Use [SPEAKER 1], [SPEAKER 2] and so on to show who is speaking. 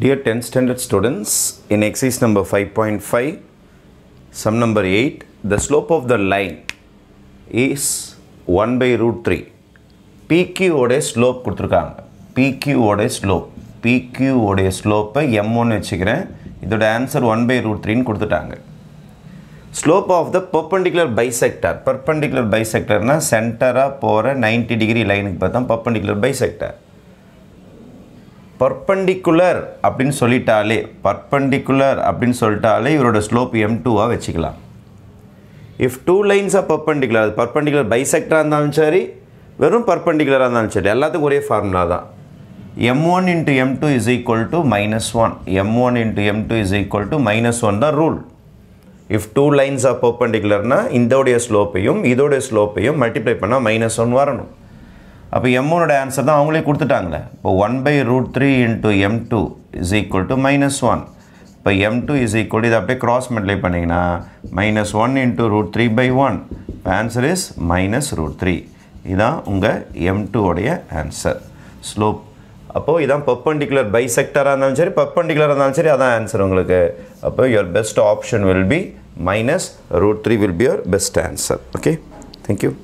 [SPEAKER 1] Dear 10th standard students, in exercise number 5.5, sum number 8, the slope of the line is 1 by root 3. PQ ஓடைய slope குட்திருக்காங்க. PQ ஓடைய slope. PQ ஓடைய slope M1 வெச்சிக்கிறேன். இதோட answer 1 by root 3 குட்துட்டாங்க. slope of the perpendicular bisector. Perpendicular bisector நான் center போர 90 degree line இக்கு பத்தாம் perpendicular bisector. Perpendicular அப்படின்னு சொல்லிட்டாலே perpendicular அப்படின்னு சொல்லிட்டாலே இவரோட slope M டூவாக வச்சுக்கலாம் if two lines of perpendicular அது பர்பண்டிகுலர் பைசெக்டராக இருந்தாலும் சரி வெறும் பர்பண்டிகுலராக இருந்தாலும் சரி எல்லாத்துக்கும் ஒரே ஃபார்முலா தான் M one into M two is equal to minus one M one into M two is equal to minus one தான் rule if two lines of பர்பண்டிகுலர்னால் இதோடைய ஸ்லோப்பையும் இதோடைய ஸ்லோப்பையும் மல்டிப்ளை பண்ணால் மைனஸ் ஒன் வரணும் அப்போ எம்மோனோட ஆன்சர் தான் அவங்களே கொடுத்துட்டாங்களே இப்போ one by root three into M two is equal to minus one இப்போ எம் டூ இஸ் ஈக்குவல் இதை அப்படியே கிராஸ் மல்டிப்ளை பண்ணிங்கன்னா minus one into root three by one answer is minus root three இதுதான் உங்கள் எம் டூவோடைய ஆன்சர் ஸ்லோப் அப்போது இதான் perpendicular பைசெக்டராக இருந்தாலும் சரி பர்பண்டிகுலராக இருந்தாலும் சரி அதான் ஆன்சர் உங்களுக்கு அப்போ your best option will be minus root three will be your best answer okay thank you